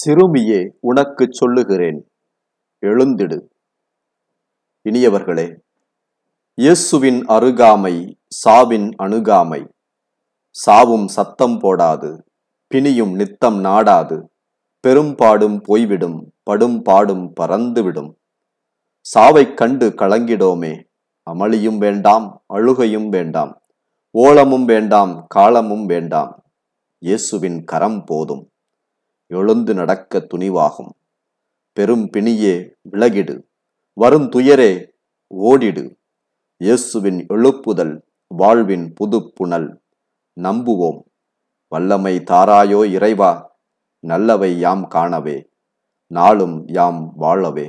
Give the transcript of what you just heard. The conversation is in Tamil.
சிறுமியே உனக்கு சொல்லுகிறேன் எழுந்திடு இனியவர்களே இயேசுவின் அருகாமை சாவின் அணுகாமை சாவும் சத்தம் போடாது பிணியும் நித்தம் நாடாது பெரும்பாடும் போய்விடும் படும் பாடும் பறந்துவிடும் சாவைக் கண்டு கலங்கிடோமே அமளியும் வேண்டாம் அழுகையும் வேண்டாம் ஓலமும் வேண்டாம் காலமும் வேண்டாம் இயேசுவின் கரம் போதும் எழுந்து நடக்க துணிவாகும் பெரும் பிணியே விலகிடு வரும் துயரே ஓடிடு இயேசுவின் எழுப்புதல் வாழ்வின் புது நம்புவோம் வல்லமை தாராயோ இறைவா நல்லவை யாம் காணவே நாளும் யாம் வாழவே